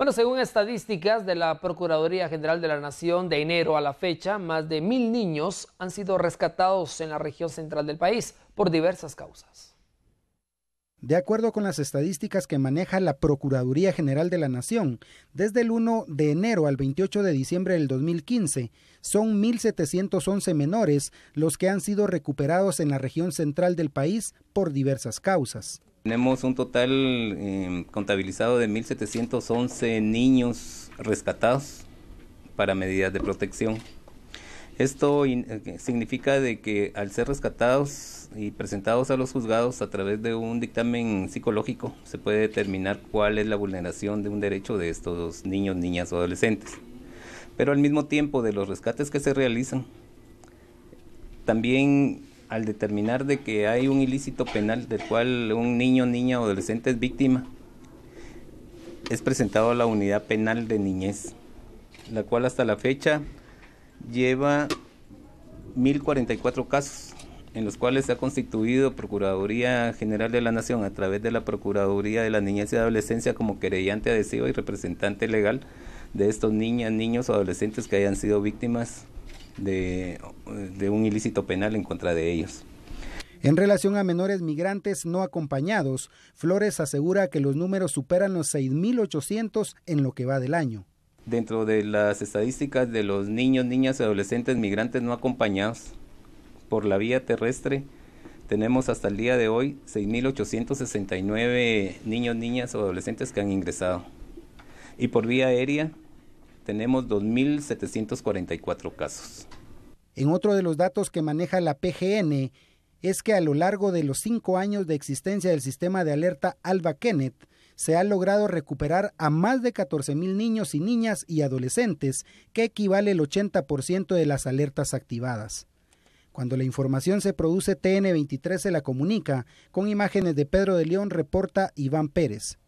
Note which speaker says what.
Speaker 1: Bueno, según estadísticas de la Procuraduría General de la Nación, de enero a la fecha, más de mil niños han sido rescatados en la región central del país por diversas causas. De acuerdo con las estadísticas que maneja la Procuraduría General de la Nación, desde el 1 de enero al 28 de diciembre del 2015, son 1.711 menores los que han sido recuperados en la región central del país por diversas causas.
Speaker 2: Tenemos un total em, contabilizado de 1.711 niños rescatados para medidas de protección. Esto eh, significa de que al ser rescatados y presentados a los juzgados a través de un dictamen psicológico, se puede determinar cuál es la vulneración de un derecho de estos niños, niñas o adolescentes. Pero al mismo tiempo de los rescates que se realizan, también al determinar de que hay un ilícito penal del cual un niño, niña o adolescente es víctima, es presentado a la unidad penal de niñez, la cual hasta la fecha lleva 1.044 casos, en los cuales se ha constituido Procuraduría General de la Nación a través de la Procuraduría de la Niñez y Adolescencia como querellante adhesivo y representante legal de estos niñas, niños o adolescentes que hayan sido víctimas de, un ilícito penal en contra de ellos.
Speaker 1: En relación a menores migrantes no acompañados, Flores asegura que los números superan los 6.800 en lo que va del año.
Speaker 2: Dentro de las estadísticas de los niños, niñas y adolescentes migrantes no acompañados por la vía terrestre, tenemos hasta el día de hoy 6.869 niños, niñas o adolescentes que han ingresado. Y por vía aérea, tenemos 2.744 casos.
Speaker 1: En otro de los datos que maneja la PGN es que a lo largo de los cinco años de existencia del sistema de alerta Alba Kenneth, se ha logrado recuperar a más de 14.000 niños y niñas y adolescentes, que equivale el 80% de las alertas activadas. Cuando la información se produce, TN23 se la comunica. Con imágenes de Pedro de León reporta Iván Pérez.